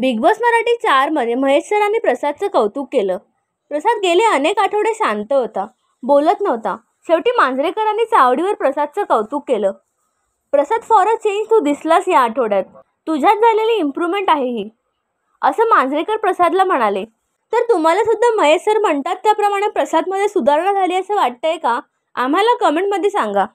big boss Marathi चारमध्ये महेश सरांनी प्रसादचं कौतुक केलं प्रसाद गेले अनेक आठवडे शांत होता बोलत नव्हता शेवटी मांजरेकरांनी चावडीवर प्रसादचं कौतुक केलं प्रसाद फॉर अ चेंज तू दिसलास या आठवड्यात तुझ्यात झालेली इम्प्रूव्हमेंट आहे ही असं मांजरेकर प्रसादला म्हणाले तर तुम्हाला सुद्धा महेश सर म्हणतात त्याप्रमाणे प्रसादमध्ये सुधारणा झाली असं वाटतंय का आम्हाला कमेंटमध्ये सांगा